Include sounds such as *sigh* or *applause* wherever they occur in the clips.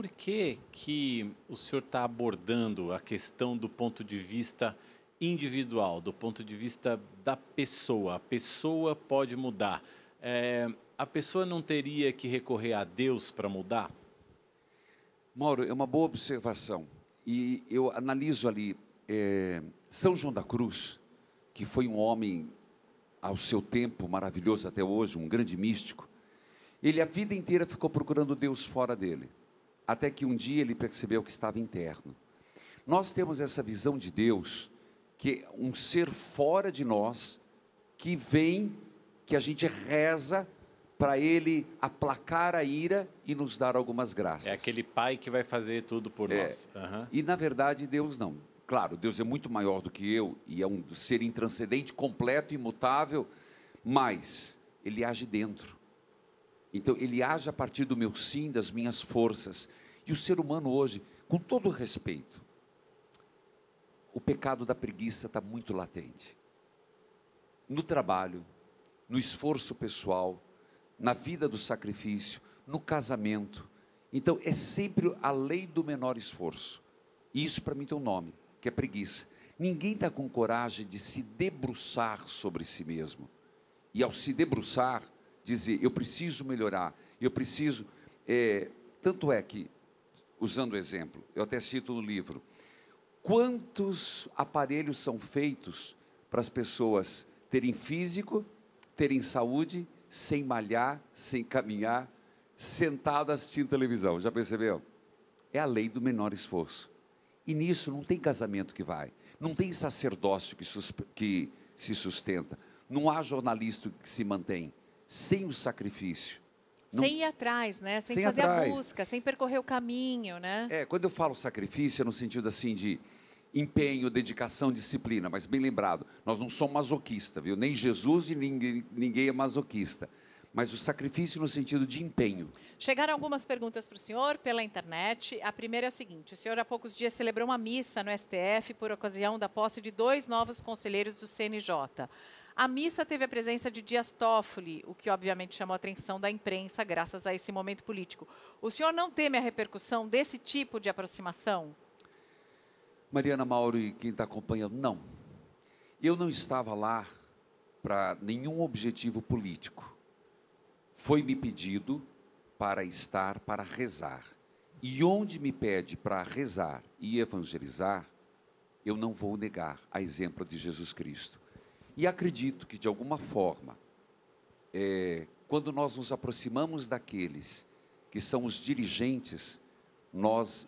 por que, que o senhor está abordando a questão do ponto de vista individual, do ponto de vista da pessoa? A pessoa pode mudar. É, a pessoa não teria que recorrer a Deus para mudar? Mauro, é uma boa observação. E eu analiso ali é, São João da Cruz, que foi um homem ao seu tempo maravilhoso até hoje, um grande místico. Ele a vida inteira ficou procurando Deus fora dele até que um dia ele percebeu que estava interno. Nós temos essa visão de Deus, que é um ser fora de nós, que vem, que a gente reza para ele aplacar a ira e nos dar algumas graças. É aquele pai que vai fazer tudo por é. nós. Uhum. E na verdade, Deus não. Claro, Deus é muito maior do que eu e é um ser intranscendente, completo, imutável, mas ele age dentro. Então, ele age a partir do meu sim, das minhas forças. E o ser humano hoje, com todo o respeito, o pecado da preguiça está muito latente. No trabalho, no esforço pessoal, na vida do sacrifício, no casamento. Então é sempre a lei do menor esforço. E isso para mim tem um nome, que é preguiça. Ninguém está com coragem de se debruçar sobre si mesmo. E ao se debruçar, dizer: eu preciso melhorar, eu preciso. É... tanto é que usando o exemplo, eu até cito no livro, quantos aparelhos são feitos para as pessoas terem físico, terem saúde, sem malhar, sem caminhar, sentado assistindo televisão. Já percebeu? É a lei do menor esforço. E nisso não tem casamento que vai, não tem sacerdócio que, que se sustenta, não há jornalista que se mantém sem o sacrifício. Não... Sem ir atrás, né? Sem, sem fazer atrás. a busca, sem percorrer o caminho, né? É, quando eu falo sacrifício, é no sentido assim de empenho, dedicação, disciplina, mas bem lembrado, nós não somos masoquistas, viu? Nem Jesus e ninguém, ninguém é masoquista mas o sacrifício no sentido de empenho. Chegaram algumas perguntas para o senhor pela internet. A primeira é a seguinte: o senhor há poucos dias celebrou uma missa no STF por ocasião da posse de dois novos conselheiros do CNJ. A missa teve a presença de Dias Toffoli, o que obviamente chamou a atenção da imprensa, graças a esse momento político. O senhor não teme a repercussão desse tipo de aproximação? Mariana Mauro e quem está acompanhando, não. Eu não estava lá para nenhum objetivo político. Foi me pedido para estar, para rezar. E onde me pede para rezar e evangelizar, eu não vou negar a exemplo de Jesus Cristo. E acredito que, de alguma forma, é, quando nós nos aproximamos daqueles que são os dirigentes, nós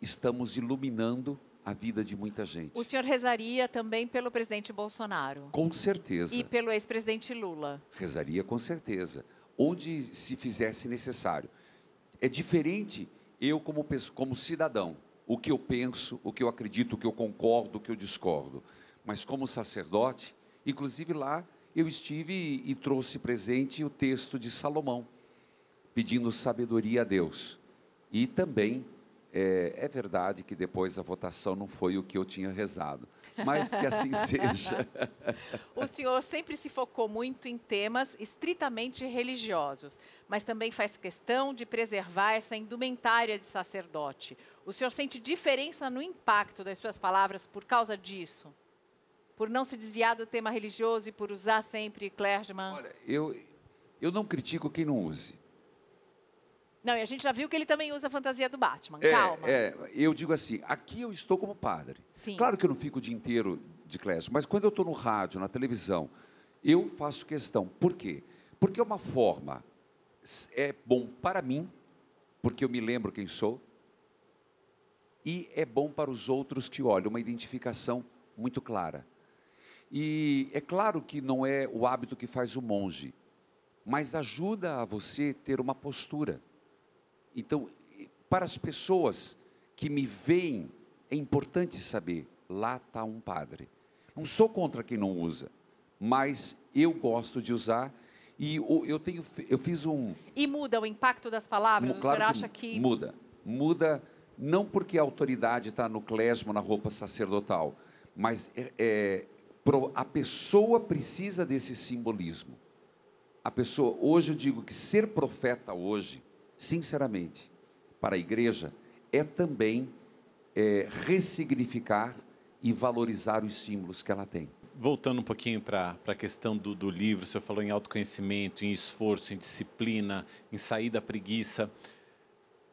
estamos iluminando a vida de muita gente. O senhor rezaria também pelo presidente Bolsonaro? Com certeza. E pelo ex-presidente Lula? Rezaria com certeza, onde se fizesse necessário. É diferente eu como, como cidadão, o que eu penso, o que eu acredito, o que eu concordo, o que eu discordo mas como sacerdote, inclusive lá eu estive e, e trouxe presente o texto de Salomão, pedindo sabedoria a Deus. E também é, é, verdade que depois a votação não foi o que eu tinha rezado, mas que assim *laughs* seja. o senhor sempre se focou muito em temas estritamente religiosos, mas também faz questão de preservar essa indumentária de sacerdote. O senhor sente diferença no impacto das suas palavras por causa disso? por não se desviar do tema religioso e por usar sempre clergyman? Olha, eu, eu não critico quem não use. Não, e a gente já viu que ele também usa a fantasia do Batman. É, Calma. É, eu digo assim, aqui eu estou como padre. Sim. Claro que eu não fico o dia inteiro de clérigo, mas quando eu estou no rádio, na televisão, eu faço questão. Por quê? Porque é uma forma, é bom para mim, porque eu me lembro quem sou, e é bom para os outros que olham, uma identificação muito clara. E é claro que não é o hábito que faz o monge, mas ajuda a você ter uma postura. Então, para as pessoas que me veem, é importante saber: lá está um padre. Não sou contra quem não usa, mas eu gosto de usar e eu tenho, eu fiz um. E muda o impacto das palavras. Claro acha que, que muda, muda não porque a autoridade está no clésmo na roupa sacerdotal, mas é, é, a pessoa precisa desse simbolismo. A pessoa, hoje eu digo que ser profeta hoje, sinceramente, para a igreja, é também é, ressignificar e valorizar os símbolos que ela tem. Voltando um pouquinho para a questão do, do livro, o senhor falou em autoconhecimento, em esforço, em disciplina, em sair da preguiça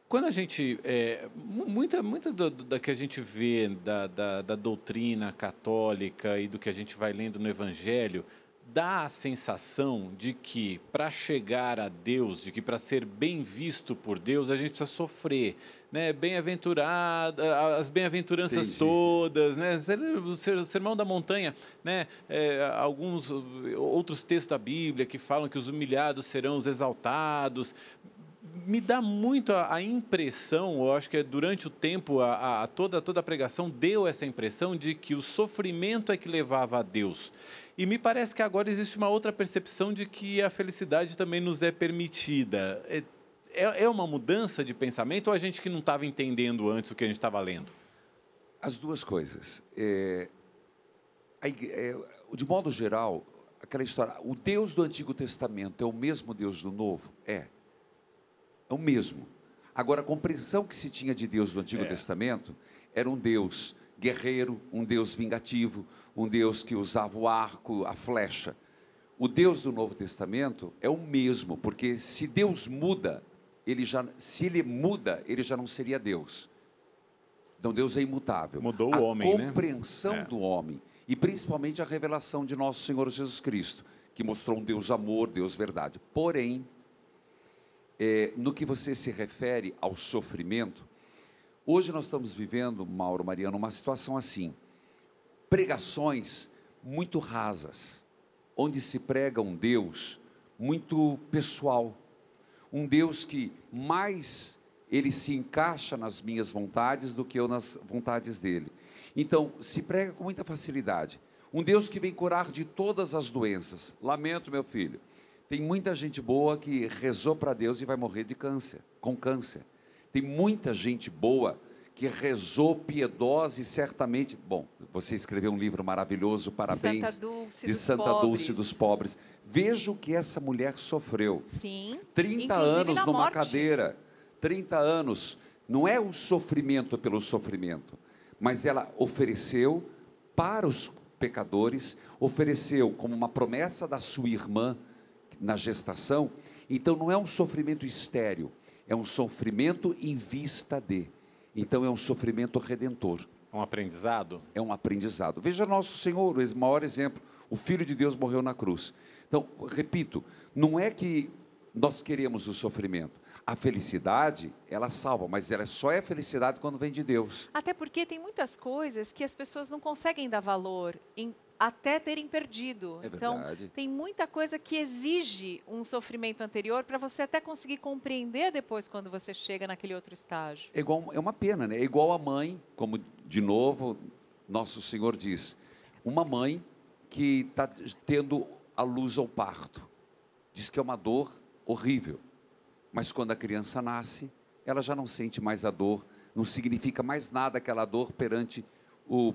quando a gente é, muita muita do, do, da que a gente vê da, da, da, doutrina católica e do que a gente vai lendo no Evangelho dá a sensação de que para chegar a Deus, de que para ser bem visto por Deus a gente precisa sofrer, né? Bem-aventurada, as bem-aventuranças Entendi. todas, né? O sermão da montanha, né? É, alguns outros textos da Bíblia que falam que os humilhados serão os exaltados, me dá muito a, a, impressão, eu acho que é durante o tempo, a, a, toda, toda a pregação deu essa impressão de que o sofrimento é que levava a Deus. E me parece que agora existe uma outra percepção de que a felicidade também nos é permitida. É, é, é uma mudança de pensamento ou a gente que não estava entendendo antes o que a gente estava lendo? As duas coisas. É, é, de modo geral, aquela história, o Deus do Antigo Testamento é o mesmo Deus do Novo? É é o mesmo. Agora, a compreensão que se tinha de Deus do Antigo é. Testamento era um Deus guerreiro, um Deus vingativo, um Deus que usava o arco, a flecha. O Deus do Novo Testamento é o mesmo, porque se Deus muda, ele já, se ele muda, ele já não seria Deus. Então Deus é imutável. Mudou a o homem, A né? compreensão né? é. do homem e principalmente a revelação de nosso Senhor Jesus Cristo, que mostrou um Deus amor, Deus verdade. Porém, é, no que você se refere ao sofrimento, hoje nós estamos vivendo, Mauro Mariano, uma situação assim: pregações muito rasas, onde se prega um Deus muito pessoal, um Deus que mais ele se encaixa nas minhas vontades do que eu nas vontades dele. Então, se prega com muita facilidade. Um Deus que vem curar de todas as doenças. Lamento, meu filho, tem muita gente boa que rezou para Deus e vai morrer de câncer, com câncer. Tem muita gente boa que rezou piedosa e certamente. Bom, você escreveu um livro maravilhoso, parabéns. Santa Dulce de Santa pobres. Dulce dos Pobres. Veja o que essa mulher sofreu. Sim. 30 Inclusive anos numa morte. cadeira. 30 anos. Não é o sofrimento pelo sofrimento, mas ela ofereceu para os pecadores, ofereceu como uma promessa da sua irmã na gestação. Então não é um sofrimento estéreo, é um sofrimento em vista de. Então é um sofrimento redentor. É um aprendizado? É um aprendizado. Veja nosso Senhor, o maior exemplo. O Filho de Deus morreu na cruz. Então, repito, não é que nós queremos o sofrimento. A felicidade, ela salva, mas ela só é felicidade quando vem de Deus. Até porque tem muitas coisas que as pessoas não conseguem dar valor em até terem perdido. É então, tem muita coisa que exige um sofrimento anterior para você até conseguir compreender depois quando você chega naquele outro estágio. É, igual, é uma pena, né? É igual a mãe, como de novo Nosso Senhor diz, uma mãe que está tendo a luz ao parto. Diz que é uma dor horrível, mas quando a criança nasce, ela já não sente mais a dor, não significa mais nada aquela dor perante o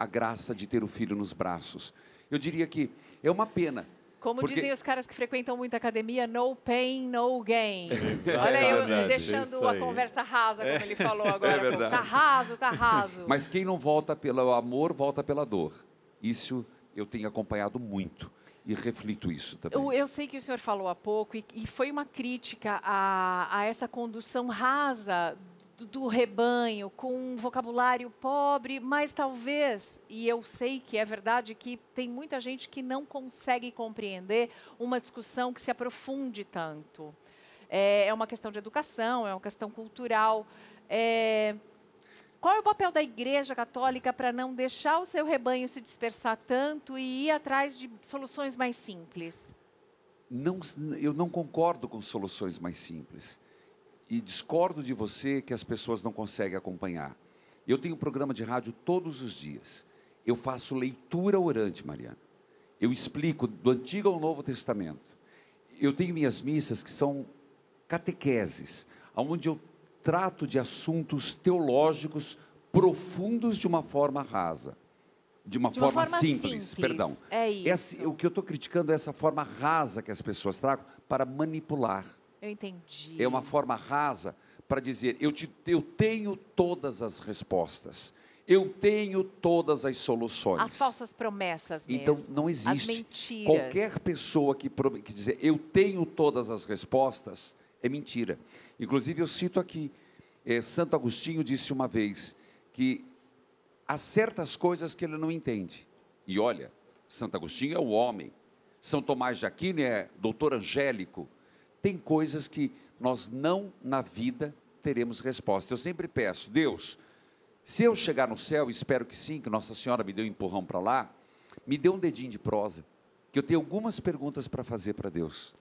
a graça de ter o filho nos braços. Eu diria que é uma pena. Como porque... dizem os caras que frequentam muito academia, no pain, no gain. *laughs* Olha é aí, eu, é deixando a conversa rasa, como ele falou é agora. É verdade. tá raso, tá raso. Mas quem não volta pelo amor, volta pela dor. Isso eu tenho acompanhado muito e reflito isso também. Eu, eu, sei que o senhor falou há pouco e, e foi uma crítica a, a, essa condução rasa do rebanho, com um vocabulário pobre, mas talvez, e eu sei que é verdade, que tem muita gente que não consegue compreender uma discussão que se aprofunde tanto. É, é uma questão de educação, é uma questão cultural. É... Qual é o papel da Igreja Católica para não deixar o seu rebanho se dispersar tanto e ir atrás de soluções mais simples? Não, eu não concordo com soluções mais simples e discordo de você que as pessoas não conseguem acompanhar. Eu tenho um programa de rádio todos os dias. Eu faço leitura orante, Mariana. Eu explico do Antigo ao Novo Testamento. Eu tenho minhas missas que são catequeses, onde eu trato de assuntos teológicos profundos de uma forma rasa, de uma, de uma forma, forma simples, simples, perdão. É isso. o que eu estou criticando é essa forma rasa que as pessoas tragam para manipular eu entendi. É uma forma rasa para dizer: eu, te, eu tenho todas as respostas. Eu tenho todas as soluções. As falsas promessas mesmo. Então não existe. As mentiras. Qualquer pessoa que, que dizer eu tenho todas as respostas é mentira. Inclusive eu cito aqui, é, Santo Agostinho disse uma vez que há certas coisas que ele não entende. E olha, Santo Agostinho é o homem. São Tomás de Aquino é doutor angélico tem coisas que nós não na vida teremos resposta. Eu sempre peço, Deus, se eu chegar no céu, espero que sim, que Nossa Senhora me deu um empurrão para lá, me dê um dedinho de prosa, que eu tenho algumas perguntas para fazer para Deus.